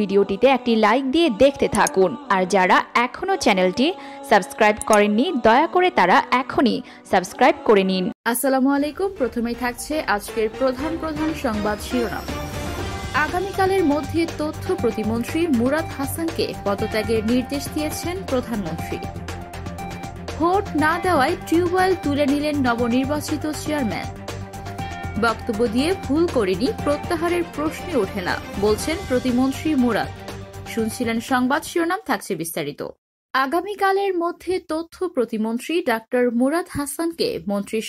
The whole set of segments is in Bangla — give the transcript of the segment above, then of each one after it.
ভিডিওটিতে একটি লাইক দিয়ে দেখতে থাকুন আর যারা এখনও চ্যানেলটি সাবস্ক্রাইব করেননি দয়া করে তারা এখনই সাবস্ক্রাইব করে নিন আসসালামু আলাইকুম প্রথমেই থাকছে আজকের প্রধান প্রধান সংবাদ শিরোনাম আগামীকালের মধ্যে তথ্য প্রতিমন্ত্রী মুরাদ হাসানকে পদত্যাগের নির্দেশ দিয়েছেন প্রধানমন্ত্রী ভোট না দেওয়ায় টিউবওয়েল তুলে নিলেন নবনির্বাচিত চেয়ারম্যান বক্তব্য দিয়ে ভুল করেনি প্রত্যাহারের প্রশ্নে ওঠে না বলছেন প্রতিমন্ত্রী মুরাদ শুনছিলেন সংবাদ শিরোনাম থাকছে বিস্তারিত আগামীকালের মধ্যে তথ্য প্রতিমন্ত্রী ডাক্তার মুরাদ হাসানকে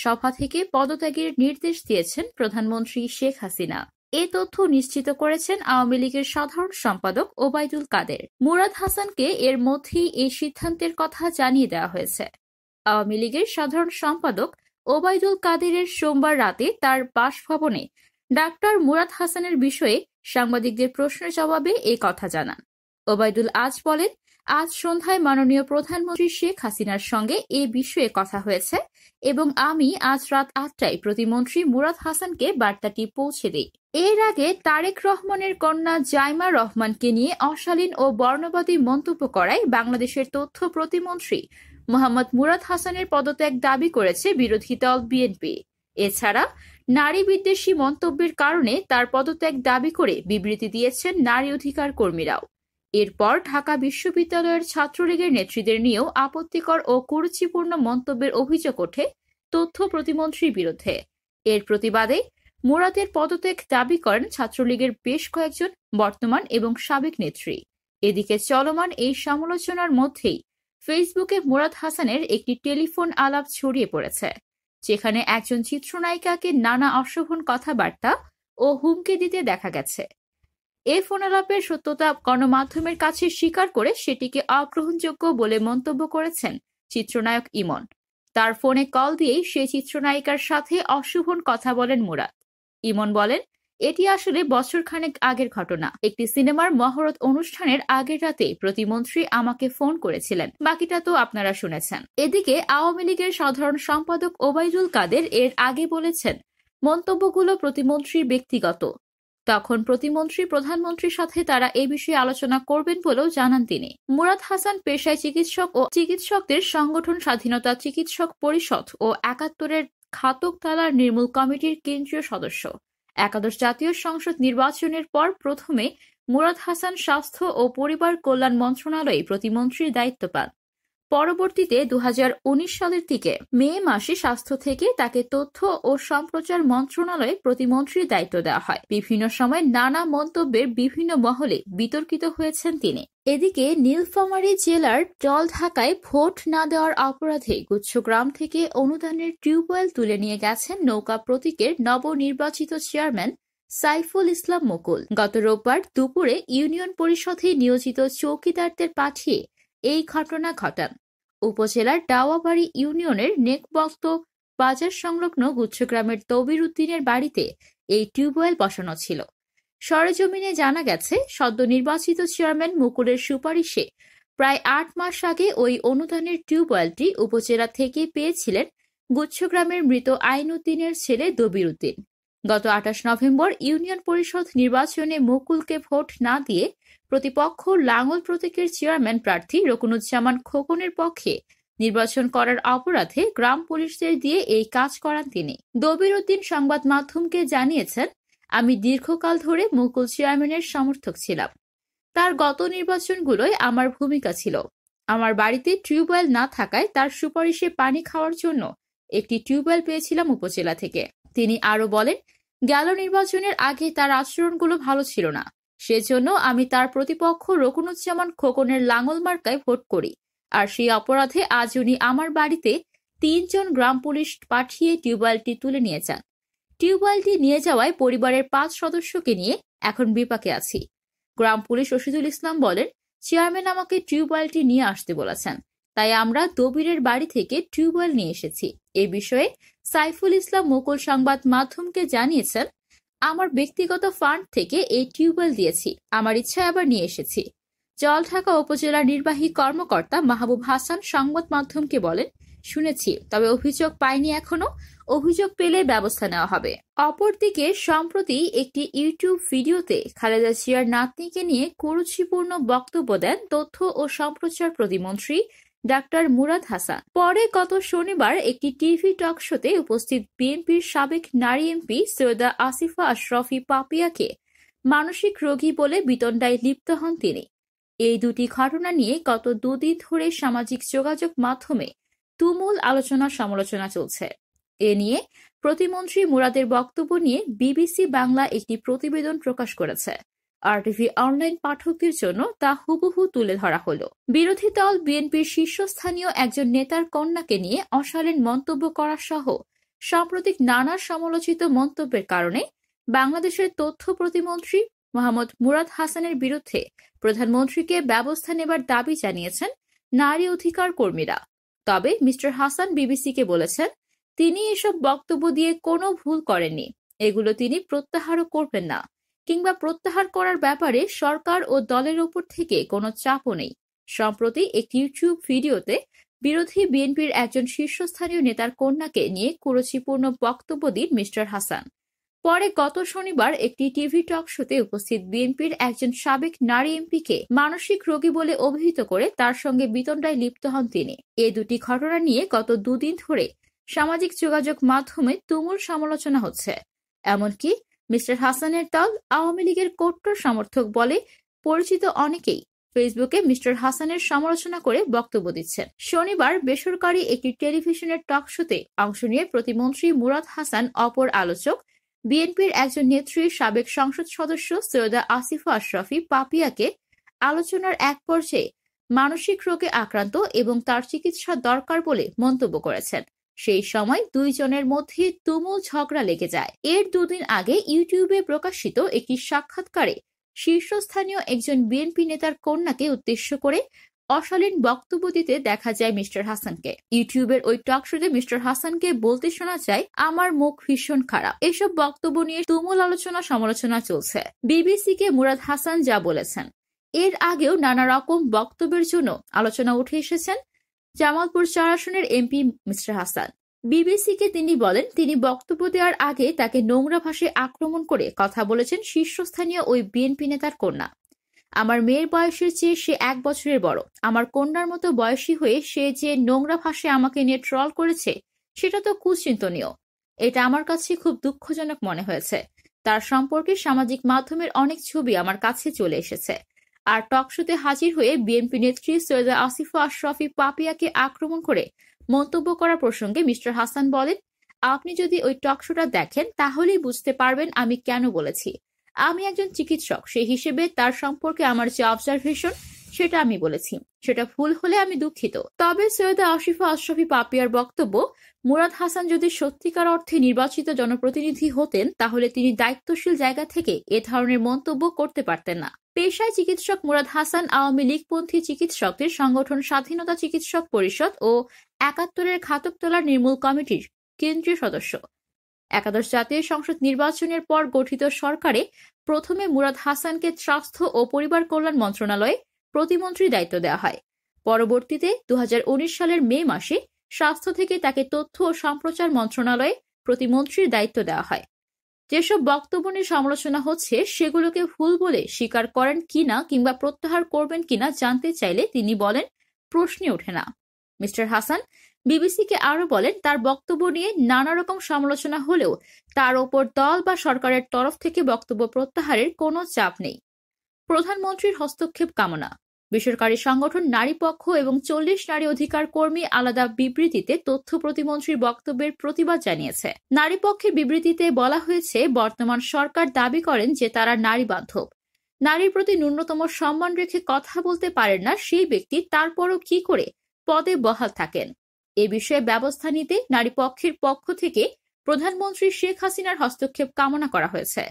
সভা থেকে পদত্যাগের নির্দেশ দিয়েছেন প্রধানমন্ত্রী শেখ হাসিনা এ তথ্য নিশ্চিত করেছেন আওয়ামী লীগের সাধারণ সম্পাদক ওবায়দুল কাদের মুরাদ হাসানকে এর মধ্যেই এই সিদ্ধান্তের কথা জানিয়ে দেওয়া হয়েছে আওয়ামী লীগের সাধারণ সম্পাদক ওবায়দুল কাদেরের সোমবার রাতে তার বাসভবনে ডাক্তার মুরাদ হাসানের বিষয়ে সাংবাদিকদের প্রশ্নের জবাবে এ কথা জানান ওবায়দুল আজ বলেন আজ সন্ধ্যায় মাননীয় প্রধানমন্ত্রী শেখ হাসিনার সঙ্গে এ বিষয়ে কথা হয়েছে এবং আমি আজ রাত আটটায় প্রতিমন্ত্রী মুরাদ হাসানকে বার্তাটি পৌঁছে দিই এর আগে তারেক রহমানের কন্যা জাইমা রহমানকে নিয়ে অশালীন ও বর্ণবাদী মন্তব্য করায় বাংলাদেশের তথ্য প্রতিমন্ত্রী মোহাম্মদ মুরাদ হাসানের পদত্যাগ দাবি করেছে বিরোধী দল বিএনপি এছাড়া নারী বিদ্বেষী মন্তব্যের কারণে তার পদত্যাগ দাবি করে বিবৃতি দিয়েছেন নারী অধিকার কর্মীরাও এরপর ঢাকা বিশ্ববিদ্যালয়ের ছাত্রলীগের নেত্রীদের নিয়েও আপত্তিকর ও কুরুচিপূর্ণ মন্তব্যের অভিযোগ ওঠে তথ্য প্রতিমন্ত্রীর বিরুদ্ধে এর প্রতিবাদে মোরাদের পদত্যাগ দাবি করেন ছাত্রলীগের বেশ কয়েকজন বর্তমান এবং সাবেক নেত্রী এদিকে চলমান এই সমালোচনার মধ্যেই ফেসবুকে মোরাদ হাসানের একটি টেলিফোন আলাপ ছড়িয়ে পড়েছে যেখানে একজন চিত্রনায়িকাকে নানা অশোভন কথাবার্তা ও হুমকি দিতে দেখা গেছে এ আলাপের সত্যতা গণমাধ্যমের কাছে স্বীকার করে সেটিকে অগ্রহণযোগ্য বলে মন্তব্য করেছেন চিত্রনায়ক ইমন তার ফোনে কল দিয়েই সে চিত্রনায়িকার সাথে অশোভন কথা বলেন মুরাদ ইমন বলেন এটি আসলে বছর খানেক আগের ঘটনা একটি সিনেমার মহরত অনুষ্ঠানের আগের রাতে প্রতিমন্ত্রী আমাকে ফোন করেছিলেন বাকিটা তো আপনারা শুনেছেন এদিকে আওয়ামী লীগের সাধারণ সম্পাদক ওবায়দুল কাদের এর আগে বলেছেন মন্তব্যগুলো প্রতিমন্ত্রীর ব্যক্তিগত তখন প্রতিমন্ত্রী প্রধানমন্ত্রীর সাথে তারা এ বিষয়ে আলোচনা করবেন বলেও জানান তিনি মুরাদ হাসান পেশায় চিকিৎসক ও চিকিৎসকদের সংগঠন স্বাধীনতা চিকিৎসক পরিষদ ও একাত্তরের খাতক তালার নির্মূল কমিটির কেন্দ্রীয় সদস্য একাদশ জাতীয় সংসদ নির্বাচনের পর প্রথমে মুরাদ হাসান স্বাস্থ্য ও পরিবার কল্যাণ মন্ত্রণালয়ে প্রতিমন্ত্রীর দায়িত্ব পান পরবর্তীতে দু সালের দিকে মে মাসে স্বাস্থ্য থেকে তাকে তথ্য ও সম্প্রচার মন্ত্রণালয়ে প্রতিমন্ত্রীর দায়িত্ব দেওয়া হয় বিভিন্ন সময় নানা মন্তব্যের বিভিন্ন মহলে বিতর্কিত হয়েছেন তিনি এদিকে নীলফামারী জেলার জল ঢাকায় ভোট না দেওয়ার অপরাধে গুচ্ছগ্রাম থেকে অনুদানের টিউবওয়েল তুলে নিয়ে গেছেন নৌকা প্রতীকের নবনির্বাচিত চেয়ারম্যান সাইফুল ইসলাম মুকুল গত রোববার দুপুরে ইউনিয়ন পরিষদে নিয়োজিত চৌকিদারদের পাঠিয়ে এই ঘটনা ঘটান উপজেলার ডাওয়াবাড়ি ইউনিয়নের নেকবস্ত বাজার সংলগ্ন গুচ্ছগ্রামের তবির উদ্দিনের বাড়িতে এই টিউবওয়েল বসানো ছিল সরেজমিনে জানা গেছে সদ্য নির্বাচিত চেয়ারম্যান মুকুলের সুপারিশে প্রায় আট মাস আগে ওই অনুদানের টিউবওয়েলটি উপজেলা থেকে পেয়েছিলেন গুচ্ছগ্রামের মৃত আইনুদ্দিনের ছেলে দবির উদ্দিন গত আঠাশ নভেম্বর ইউনিয়ন পরিষদ নির্বাচনে মুকুলকে ভোট না দিয়ে প্রতিপক্ষ লাঙ্গল প্রতীকের চেয়ারম্যান প্রার্থী রকুনুজ্জামান খোকনের পক্ষে নির্বাচন করার অপরাধে গ্রাম পুলিশদের দিয়ে এই কাজ করান তিনি দবির উদ্দিন সংবাদ মাধ্যমকে জানিয়েছেন আমি দীর্ঘকাল ধরে মুকুল চেয়ারম্যানের সমর্থক ছিলাম তার গত নির্বাচনগুলোয় আমার ভূমিকা ছিল আমার বাড়িতে টিউবওয়েল না থাকায় তার সুপারিশে পানি খাওয়ার জন্য একটি টিউবওয়েল পেয়েছিলাম উপজেলা থেকে তিনি আরও বলেন গেল নির্বাচনের আগে তার আচরণগুলো ভালো ছিল না সেজন্য আমি তার প্রতিপক্ষ রকুনুজ্জামান খোকনের লাঙল মার্কায় ভোট করি আর সেই অপরাধে আজ উনি আমার বাড়িতে তিনজন গ্রাম পুলিশ পাঠিয়ে টিউবওয়েলটি তুলে নিয়ে যান টিউবওয়েলটি নিয়ে যাওয়ায় পরিবারের পাঁচ সদস্যকে নিয়ে এখন বিপাকে আছি গ্রাম পুলিশ রশিদুল ইসলাম বলেন চেয়ারম্যান আমাকে টিউবওয়েলটি নিয়ে আসতে বলেছেন তাই আমরা দবিরের বাড়ি থেকে টিউবওয়েল নিয়ে এসেছি এ বিষয়ে সাইফুল ইসলাম মুকুল সংবাদ মাধ্যমকে জানিয়েছেন আমার ব্যক্তিগত ফান্ড থেকে এই টিউবওয়েল দিয়েছি আমার ইচ্ছা আবার নিয়ে এসেছি জলঢাকা উপজেলার নির্বাহী কর্মকর্তা মাহবুব হাসান সংবাদ মাধ্যমকে বলেন শুনেছি তবে অভিযোগ পাইনি এখনো অভিযোগ পেলে ব্যবস্থা নেওয়া হবে অপরদিকে সম্প্রতি একটি ইউটিউব ভিডিওতে খালেদা জিয়ার নাতনিকে নিয়ে কুরুচিপূর্ণ বক্তব্য দেন তথ্য ও সম্প্রচার প্রতিমন্ত্রী ডাক্তার মুরাদ হাসান পরে গত শনিবার একটি টিভি টক শোতে উপস্থিত বিএনপির সাবেক নারী এমপি সৈয়দা আসিফা আশরফি পাপিয়াকে মানসিক রোগী বলে বিতণ্ডায় লিপ্ত হন তিনি এই দুটি ঘটনা নিয়ে গত দুদিন ধরে সামাজিক যোগাযোগ মাধ্যমে তুমুল আলোচনা সমালোচনা চলছে এ নিয়ে প্রতিমন্ত্রী মুরাদের বক্তব্য নিয়ে বিবিসি বাংলা একটি প্রতিবেদন প্রকাশ করেছে আরটিভি অনলাইন পাঠকদের জন্য তা হুবহু তুলে ধরা হলো বিরোধী দল বিএনপির শীর্ষস্থানীয় একজন নেতার কন্যাকে নিয়ে অশালীন মন্তব্য করা সহ সাম্প্রতিক নানা সমালোচিত মন্তব্যের কারণে বাংলাদেশের তথ্য প্রতিমন্ত্রী মোহাম্মদ মুরাদ হাসানের বিরুদ্ধে প্রধানমন্ত্রীকে ব্যবস্থা নেবার দাবি জানিয়েছেন নারী অধিকার কর্মীরা তবে মিস্টার হাসান বিবিসিকে বলেছেন তিনি এসব বক্তব্য দিয়ে কোনো ভুল করেননি এগুলো তিনি প্রত্যাহারও করবেন না কিংবা প্রত্যাহার করার ব্যাপারে সরকার ও দলের ওপর থেকে কোনো চাপও নেই সম্প্রতি একটি ইউটিউব ভিডিওতে বিরোধী বিএনপির একজন শীর্ষস্থানীয় নেতার কন্যাকে নিয়ে কুরুচিপূর্ণ বক্তব্য দিন মিস্টার হাসান পরে গত শনিবার একটি টিভি টক শোতে উপস্থিত বিএনপির একজন সাবেক নারী এমপিকে মানসিক রোগী বলে অভিহিত করে তার সঙ্গে বিতণ্ডায় লিপ্ত হন তিনি এ দুটি ঘটনা নিয়ে গত দুদিন ধরে সামাজিক যোগাযোগ মাধ্যমে তুমুল সমালোচনা হচ্ছে এমনকি মিস্টার হাসানের দল আওয়ামী লীগের কট্টর সমর্থক বলে পরিচিত অনেকেই ফেসবুকে মিস্টার হাসানের সমালোচনা করে বক্তব্য দিচ্ছেন শনিবার বেসরকারি একটি টেলিভিশনের টক শোতে অংশ নিয়ে প্রতিমন্ত্রী মুরাদ হাসান অপর আলোচক বিএনপির একজন নেত্রী সাবেক সংসদ সদস্য সৈয়দা আসিফা আশরাফি পাপিয়াকে আলোচনার এক পর্যায়ে মানসিক রোগে আক্রান্ত এবং তার চিকিৎসা দরকার বলে মন্তব্য করেছেন সেই সময় দুইজনের মধ্যে তুমুল ঝগড়া লেগে যায় এর দুদিন আগে ইউটিউবে প্রকাশিত একটি সাক্ষাৎকারে শীর্ষস্থানীয় একজন বিএনপি নেতার কন্যাকে উদ্দেশ্য করে অশালীন বক্তব্য দিতে দেখা যায় মিস্টার হাসানকে ইউটিউবের ওই টক শোতে মিস্টার হাসানকে বলতে শোনা যায় আমার মুখ ভীষণ খারাপ এসব বক্তব্য নিয়ে তুমুল আলোচনা সমালোচনা চলছে বিবিসি কে মুরাদ হাসান যা বলেছেন এর আগেও নানা রকম বক্তব্যের জন্য আলোচনা উঠে এসেছেন জামালপুর চার আসনের এমপি মিস্টার হাসান বিবিসিকে তিনি বলেন তিনি বক্তব্য দেওয়ার আগে তাকে নোংরা ভাষায় আক্রমণ করে কথা বলেছেন শীর্ষস্থানীয় ওই বিএনপি নেতার কন্যা আমার মেয়ের বয়সের চেয়ে সে এক বছরের বড় আমার কন্যার মতো বয়সী হয়ে সে যে নোংরা ভাষায় আমাকে নিয়ে ট্রল করেছে সেটা তো কুচিন্তনীয় এটা আমার কাছে খুব দুঃখজনক মনে হয়েছে তার সম্পর্কে সামাজিক মাধ্যমের অনেক ছবি আমার কাছে চলে এসেছে আর টকশোতে হাজির হয়ে বিএনপি নেত্রী সৈয়দ আসিফা আশরাফি পাপিয়াকে আক্রমণ করে মন্তব্য করা প্রসঙ্গে মিস্টার হাসান বলেন আপনি যদি ওই টকশোটা দেখেন তাহলেই বুঝতে পারবেন আমি কেন বলেছি আমি একজন চিকিৎসক সেই হিসেবে তার সম্পর্কে আমার যে অবজারভেশন সেটা আমি বলেছি সেটা ভুল হলে আমি দুঃখিত তবে সৈয়দা আশিফা আশরাফি পাপিয়ার বক্তব্য মুরাদ হাসান যদি সত্যিকার অর্থে নির্বাচিত জনপ্রতিনিধি হতেন তাহলে তিনি দায়িত্বশীল জায়গা থেকে এ ধরনের মন্তব্য করতে পারতেন না পেশায় চিকিৎসক মুরাদ হাসান আওয়ামী লীগপন্থী চিকিৎসকদের সংগঠন স্বাধীনতা চিকিৎসক পরিষদ ও একাত্তরের ঘাতকতলার নির্মূল কমিটির কেন্দ্রীয় সদস্য একাদশ জাতীয় সংসদ নির্বাচনের পর গঠিত সরকারে প্রথমে মুরাদ হাসানকে স্বাস্থ্য ও পরিবার কল্যাণ মন্ত্রণালয়ে প্রতিমন্ত্রীর দায়িত্ব দেওয়া হয় পরবর্তীতে দু সালের মে মাসে স্বাস্থ্য থেকে তাকে তথ্য ও সম্প্রচার মন্ত্রণালয়ে প্রতিমন্ত্রীর দায়িত্ব দেওয়া হয় যেসব বক্তব্য নিয়ে সমালোচনা হচ্ছে সেগুলোকে ভুল বলে স্বীকার করেন কিনা কিংবা প্রত্যাহার করবেন কিনা জানতে চাইলে তিনি বলেন প্রশ্নই ওঠে না মিস্টার হাসান বিবিসিকে আরও বলেন তার বক্তব্য নিয়ে নানা রকম সমালোচনা হলেও তার ওপর দল বা সরকারের তরফ থেকে বক্তব্য প্রত্যাহারের কোনো চাপ নেই প্রধানমন্ত্রীর হস্তক্ষেপ কামনা বেসরকারি সংগঠন নারী পক্ষ এবং চল্লিশ নারী অধিকার কর্মী আলাদা বিবৃতিতে তথ্য প্রতিমন্ত্রীর বক্তব্যের প্রতিবাদ জানিয়েছে নারী পক্ষে বিবৃতিতে বলা হয়েছে বর্তমান সরকার দাবি করেন যে তারা নারী বান্ধব নারীর প্রতি ন্যূনতম সম্মান রেখে কথা বলতে পারেন না সেই ব্যক্তি তারপরও কি করে পদে বহাল থাকেন এ বিষয়ে ব্যবস্থা নিতে নারী পক্ষের পক্ষ থেকে প্রধানমন্ত্রী শেখ হাসিনার হস্তক্ষেপ কামনা করা হয়েছে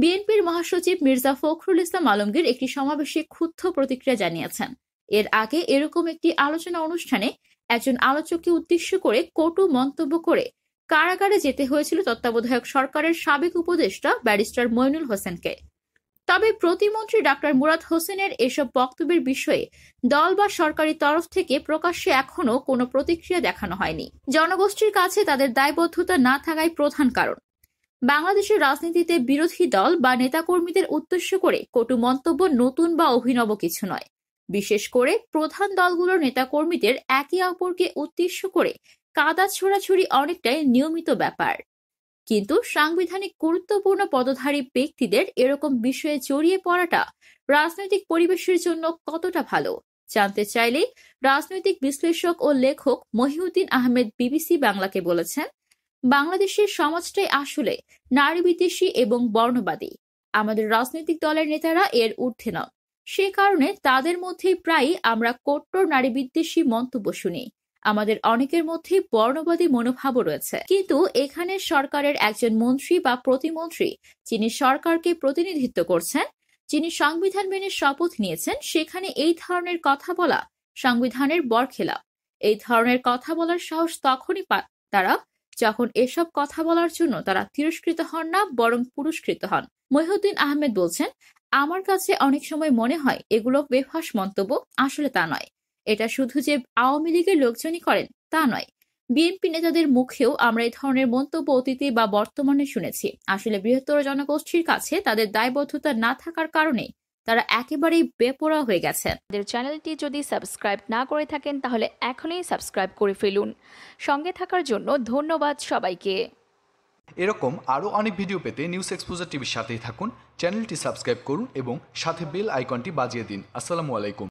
বিএনপির মহাসচিব মির্জা ফখরুল ইসলাম আলমগীর একটি সমাবেশে ক্ষুব্ধ প্রতিক্রিয়া জানিয়েছেন এর আগে এরকম একটি আলোচনা অনুষ্ঠানে একজন আলোচককে উদ্দেশ্য করে কটু মন্তব্য করে কারাগারে যেতে হয়েছিল তত্ত্বাবধায়ক সরকারের সাবেক উপদেষ্টা ব্যারিস্টার মইনুল হোসেনকে তবে প্রতিমন্ত্রী ডাক্তার মুরাদ হোসেনের এসব বক্তব্যের বিষয়ে দল বা সরকারি তরফ থেকে প্রকাশ্যে এখনও কোনো প্রতিক্রিয়া দেখানো হয়নি জনগোষ্ঠীর কাছে তাদের দায়বদ্ধতা না থাকাই প্রধান কারণ বাংলাদেশের রাজনীতিতে বিরোধী দল বা নেতাকর্মীদের উদ্দেশ্য করে কটু মন্তব্য নতুন বা অভিনব কিছু নয় বিশেষ করে প্রধান দলগুলোর নেতাকর্মীদের একে অপরকে উদ্দেশ্য করে কাদা ছোড়াছুড়ি অনেকটাই নিয়মিত ব্যাপার কিন্তু সাংবিধানিক গুরুত্বপূর্ণ পদধারী ব্যক্তিদের এরকম বিষয়ে জড়িয়ে পড়াটা রাজনৈতিক পরিবেশের জন্য কতটা ভালো জানতে চাইলে রাজনৈতিক বিশ্লেষক ও লেখক মহিউদ্দিন আহমেদ বিবিসি বাংলাকে বলেছেন বাংলাদেশের সমাজটাই আসলে নারী বিদ্বেষী এবং বর্ণবাদী আমাদের রাজনৈতিক দলের নেতারা এর ঊর্ধ্বে নন সে কারণে তাদের মধ্যেই প্রায়ই আমরা কট্টর নারী বিদ্বেষী মন্তব্য শুনি আমাদের অনেকের মধ্যে বর্ণবাদী মনোভাব রয়েছে কিন্তু এখানে সরকারের একজন মন্ত্রী বা প্রতিমন্ত্রী যিনি সরকারকে প্রতিনিধিত্ব করছেন যিনি সংবিধান মেনে শপথ নিয়েছেন সেখানে এই ধরনের কথা বলা সংবিধানের বরখেলাপ এই ধরনের কথা বলার সাহস তখনই তারা যখন এসব কথা বলার জন্য তারা তিরস্কৃত হন না বরং পুরস্কৃত হন মহিউদ্দিন আহমেদ বলছেন আমার কাছে অনেক সময় মনে হয় এগুলো বেফাস মন্তব্য আসলে তা নয় এটা শুধু যে আওয়ামী লীগের লোকজনই করেন তা নয় বিএনপি নেতাদের মুখেও আমরা এই ধরনের মন্তব্য অতীতে বা বর্তমানে শুনেছি আসলে বৃহত্তর জনগোষ্ঠীর কাছে তাদের দায়বদ্ধতা না থাকার কারণে তারা একেবারেই বেপরোয়া হয়ে গেছে তাদের চ্যানেলটি যদি সাবস্ক্রাইব না করে থাকেন তাহলে এখনই সাবস্ক্রাইব করে ফেলুন সঙ্গে থাকার জন্য ধন্যবাদ সবাইকে এরকম আরও অনেক ভিডিও পেতে নিউজ এক্সপোজার টিভির সাথেই থাকুন চ্যানেলটি সাবস্ক্রাইব করুন এবং সাথে বেল আইকনটি বাজিয়ে দিন আসসালামু আলাইকুম